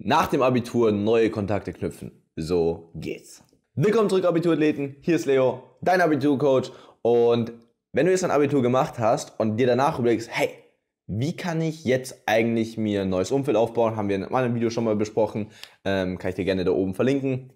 Nach dem Abitur neue Kontakte knüpfen. So geht's. Willkommen zurück, Abiturathleten. Hier ist Leo, dein Abiturcoach. Und wenn du jetzt ein Abitur gemacht hast und dir danach überlegst, hey, wie kann ich jetzt eigentlich mir ein neues Umfeld aufbauen? Haben wir in einem anderen Video schon mal besprochen. Ähm, kann ich dir gerne da oben verlinken.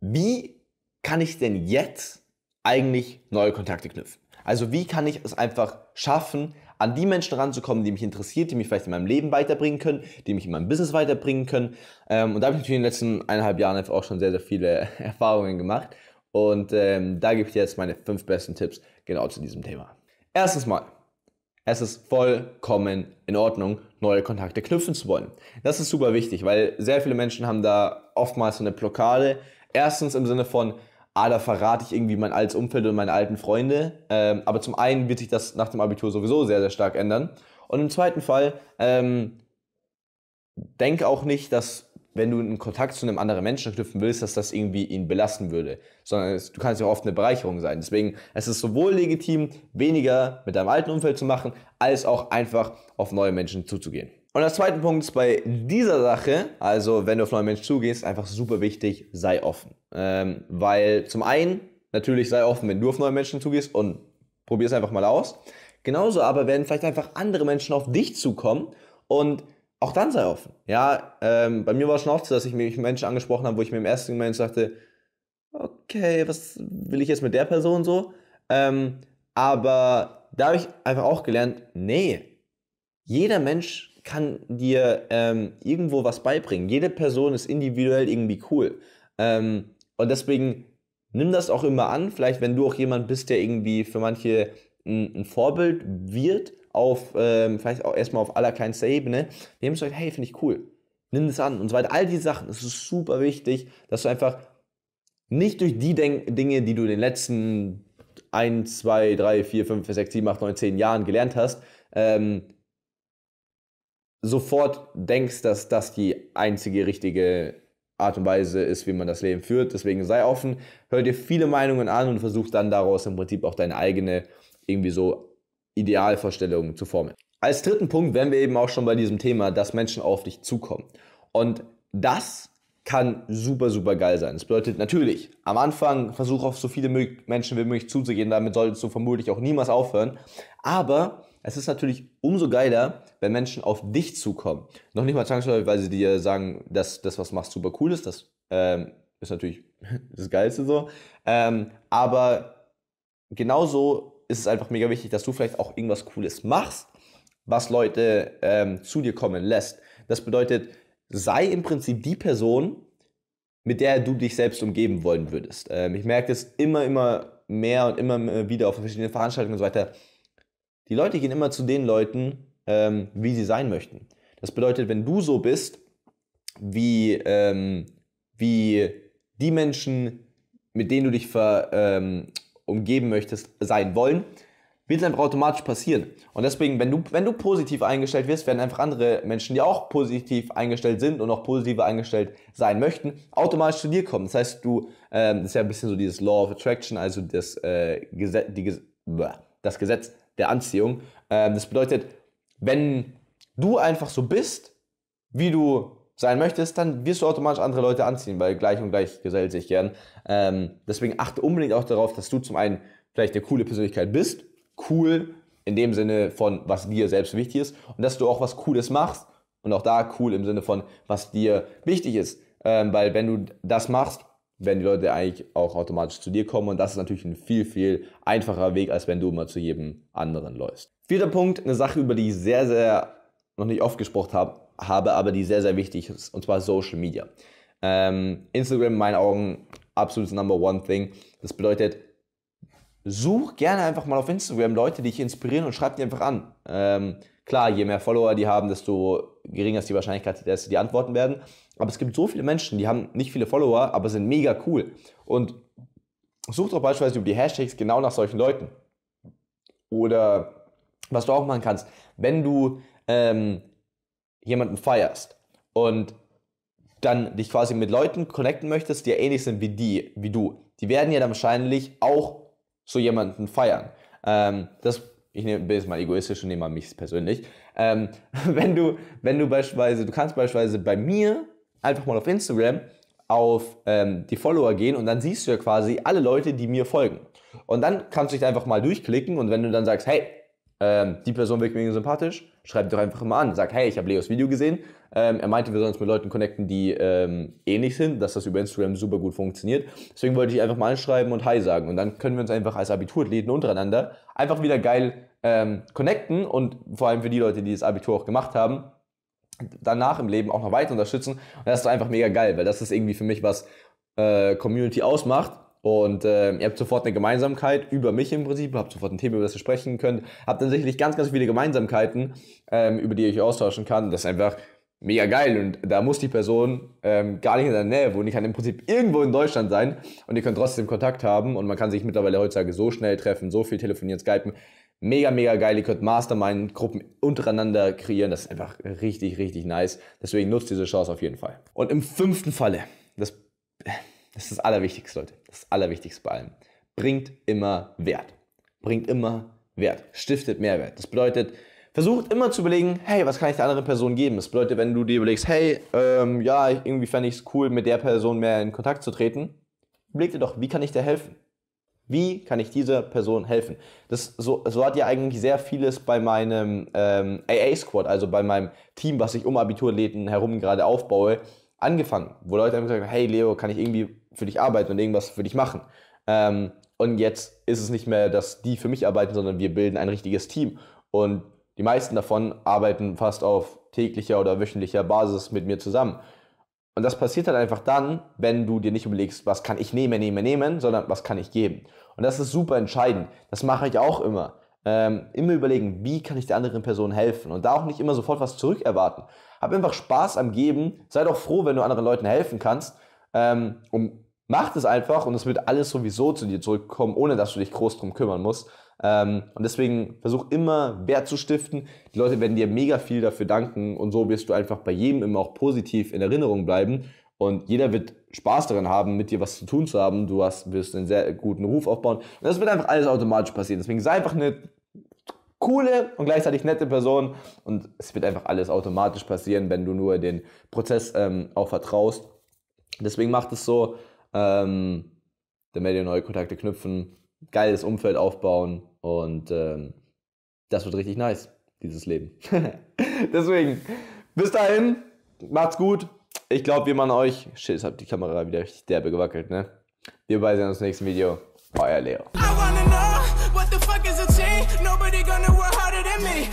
Wie kann ich denn jetzt eigentlich neue Kontakte knüpfen? Also wie kann ich es einfach schaffen, an die Menschen ranzukommen, die mich interessiert, die mich vielleicht in meinem Leben weiterbringen können, die mich in meinem Business weiterbringen können. Ähm, und da habe ich natürlich in den letzten eineinhalb Jahren einfach auch schon sehr, sehr viele Erfahrungen gemacht. Und ähm, da gebe ich dir jetzt meine fünf besten Tipps genau zu diesem Thema. Erstens mal, es ist vollkommen in Ordnung, neue Kontakte knüpfen zu wollen. Das ist super wichtig, weil sehr viele Menschen haben da oftmals so eine Blockade. Erstens im Sinne von, ah, da verrate ich irgendwie mein altes Umfeld und meine alten Freunde. Ähm, aber zum einen wird sich das nach dem Abitur sowieso sehr, sehr stark ändern. Und im zweiten Fall, ähm, denk auch nicht, dass wenn du einen Kontakt zu einem anderen Menschen knüpfen willst, dass das irgendwie ihn belasten würde. Sondern es, du kannst ja oft eine Bereicherung sein. Deswegen es ist es sowohl legitim, weniger mit deinem alten Umfeld zu machen, als auch einfach auf neue Menschen zuzugehen. Und der zweite Punkt ist bei dieser Sache, also wenn du auf neue Menschen zugehst, einfach super wichtig, sei offen. Ähm, weil zum einen, natürlich sei offen, wenn du auf neue Menschen zugehst und probier es einfach mal aus. Genauso aber werden vielleicht einfach andere Menschen auf dich zukommen und auch dann sei offen. Ja, ähm, bei mir war es schon oft so, dass ich mich Menschen angesprochen habe, wo ich mir im ersten Moment sagte, okay, was will ich jetzt mit der Person so? Ähm, aber da habe ich einfach auch gelernt, nee, jeder Mensch kann dir ähm, irgendwo was beibringen. Jede Person ist individuell irgendwie cool. Ähm, und deswegen nimm das auch immer an. Vielleicht, wenn du auch jemand bist, der irgendwie für manche ein, ein Vorbild wird, auf ähm, vielleicht auch erstmal auf allerkleinster Ebene, ne, dem sagt, hey, finde ich cool. Nimm das an und so weiter. All die Sachen, es ist super wichtig, dass du einfach nicht durch die Denk Dinge, die du in den letzten 1, 2, 3, 4, 5, 6, 7, 8, 9, 10 Jahren gelernt hast, ähm, sofort denkst, dass das die einzige richtige Art und Weise ist, wie man das Leben führt. Deswegen sei offen, hör dir viele Meinungen an und versuch dann daraus im Prinzip auch deine eigene irgendwie so Idealvorstellung zu formen. Als dritten Punkt wären wir eben auch schon bei diesem Thema, dass Menschen auf dich zukommen. Und das kann super, super geil sein. Das bedeutet natürlich, am Anfang versuch auf so viele Menschen wie möglich zuzugehen, damit solltest du vermutlich auch niemals aufhören. Aber es ist natürlich umso geiler, wenn Menschen auf dich zukommen. Noch nicht mal zwangsläufig, weil sie dir sagen, dass das, was du machst, super cool ist. Das ähm, ist natürlich das Geilste so. Ähm, aber genauso ist es einfach mega wichtig, dass du vielleicht auch irgendwas Cooles machst, was Leute ähm, zu dir kommen lässt. Das bedeutet, sei im Prinzip die Person, mit der du dich selbst umgeben wollen würdest. Ähm, ich merke das immer, immer mehr und immer wieder auf verschiedenen Veranstaltungen und so weiter die Leute gehen immer zu den Leuten, ähm, wie sie sein möchten. Das bedeutet, wenn du so bist, wie, ähm, wie die Menschen, mit denen du dich ver, ähm, umgeben möchtest, sein wollen, wird es einfach automatisch passieren. Und deswegen, wenn du, wenn du positiv eingestellt wirst, werden einfach andere Menschen, die auch positiv eingestellt sind und auch positiver eingestellt sein möchten, automatisch zu dir kommen. Das heißt, du, ähm, das ist ja ein bisschen so dieses Law of Attraction, also das, äh, Gesetz, die, das Gesetz der Anziehung. Ähm, das bedeutet, wenn du einfach so bist, wie du sein möchtest, dann wirst du automatisch andere Leute anziehen, weil gleich und gleich gesellt sich gern. Ähm, deswegen achte unbedingt auch darauf, dass du zum einen vielleicht eine coole Persönlichkeit bist, cool in dem Sinne von, was dir selbst wichtig ist und dass du auch was Cooles machst und auch da cool im Sinne von, was dir wichtig ist. Ähm, weil wenn du das machst, werden die Leute eigentlich auch automatisch zu dir kommen. Und das ist natürlich ein viel, viel einfacher Weg, als wenn du immer zu jedem anderen läufst. Vierter Punkt, eine Sache, über die ich sehr, sehr noch nicht oft gesprochen habe, habe aber die sehr, sehr wichtig ist, und zwar Social Media. Ähm, Instagram in meinen Augen absolutes Number One Thing. Das bedeutet, such gerne einfach mal auf Instagram Leute, die dich inspirieren und schreib die einfach an. Ähm, klar, je mehr Follower die haben, desto geringer ist die Wahrscheinlichkeit, dass sie die antworten werden. Aber es gibt so viele Menschen, die haben nicht viele Follower, aber sind mega cool. Und sucht doch beispielsweise über die Hashtags genau nach solchen Leuten. Oder was du auch machen kannst, wenn du ähm, jemanden feierst und dann dich quasi mit Leuten connecten möchtest, die ja ähnlich sind wie die, wie du, die werden ja dann wahrscheinlich auch so jemanden feiern. Ähm, das ich nehm, bin jetzt mal egoistisch und nehme mal mich persönlich. Ähm, wenn, du, wenn du beispielsweise, du kannst beispielsweise bei mir einfach mal auf Instagram auf ähm, die Follower gehen und dann siehst du ja quasi alle Leute, die mir folgen. Und dann kannst du dich einfach mal durchklicken und wenn du dann sagst, hey, ähm, die Person wirkt mir sympathisch, schreib doch einfach mal an. Sag, hey, ich habe Leos Video gesehen, ähm, er meinte, wir sollen uns mit Leuten connecten, die ähm, ähnlich sind, dass das über Instagram super gut funktioniert. Deswegen wollte ich einfach mal anschreiben und Hi sagen. Und dann können wir uns einfach als Abiturathleten untereinander einfach wieder geil ähm, connecten und vor allem für die Leute, die das Abitur auch gemacht haben, danach im Leben auch noch weiter unterstützen. Und das ist einfach mega geil, weil das ist irgendwie für mich, was äh, Community ausmacht. Und äh, ihr habt sofort eine Gemeinsamkeit über mich im Prinzip, habt sofort ein Thema, über das ihr sprechen könnt, habt dann sicherlich ganz, ganz viele Gemeinsamkeiten, ähm, über die ihr euch austauschen kann. Das ist einfach mega geil. Und da muss die Person ähm, gar nicht in der Nähe wohnen. Die kann im Prinzip irgendwo in Deutschland sein und ihr könnt trotzdem Kontakt haben. Und man kann sich mittlerweile heutzutage so schnell treffen, so viel telefonieren, skypen. Mega, mega geil. Ihr könnt Mastermind-Gruppen untereinander kreieren. Das ist einfach richtig, richtig nice. Deswegen nutzt diese Chance auf jeden Fall. Und im fünften Falle, das, das ist das Allerwichtigste, Leute. Das Allerwichtigste bei allem. Bringt immer Wert. Bringt immer Wert. Stiftet Mehrwert. Das bedeutet, versucht immer zu überlegen, hey, was kann ich der anderen Person geben? Das bedeutet, wenn du dir überlegst, hey, ähm, ja, irgendwie fände ich es cool, mit der Person mehr in Kontakt zu treten, überleg dir doch, wie kann ich dir helfen? Wie kann ich dieser Person helfen? Das, so, so hat ja eigentlich sehr vieles bei meinem ähm, AA-Squad, also bei meinem Team, was ich um Abiturläden herum gerade aufbaue, angefangen. Wo Leute einfach gesagt hey Leo, kann ich irgendwie für dich arbeiten und irgendwas für dich machen? Ähm, und jetzt ist es nicht mehr, dass die für mich arbeiten, sondern wir bilden ein richtiges Team. Und die meisten davon arbeiten fast auf täglicher oder wöchentlicher Basis mit mir zusammen. Und das passiert halt einfach dann, wenn du dir nicht überlegst, was kann ich nehmen, nehmen, nehmen, sondern was kann ich geben. Und das ist super entscheidend. Das mache ich auch immer. Ähm, immer überlegen, wie kann ich der anderen Person helfen und da auch nicht immer sofort was zurückerwarten. Hab einfach Spaß am Geben. Sei doch froh, wenn du anderen Leuten helfen kannst. Ähm, und mach das einfach und es wird alles sowieso zu dir zurückkommen, ohne dass du dich groß drum kümmern musst. Ähm, und deswegen versuch immer Wert zu stiften. Die Leute werden dir mega viel dafür danken und so wirst du einfach bei jedem immer auch positiv in Erinnerung bleiben. Und jeder wird Spaß daran haben, mit dir was zu tun zu haben. Du hast, wirst einen sehr guten Ruf aufbauen. Und das wird einfach alles automatisch passieren. Deswegen sei einfach eine coole und gleichzeitig nette Person. Und es wird einfach alles automatisch passieren, wenn du nur den Prozess ähm, auch vertraust. Deswegen macht es so, ähm, damit ihr neue Kontakte knüpfen, geiles Umfeld aufbauen und ähm, das wird richtig nice, dieses Leben. Deswegen, bis dahin, macht's gut. Ich glaube, wir machen euch. Shit, jetzt hat die Kamera wieder richtig derbe gewackelt, ne? Wir beide sehen uns im nächsten Video. Euer Leo.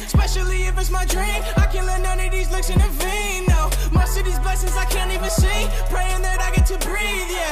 Especially if it's my dream I can't let none of these looks in the no Most of these blessings I can't even see Praying that I get to breathe, yeah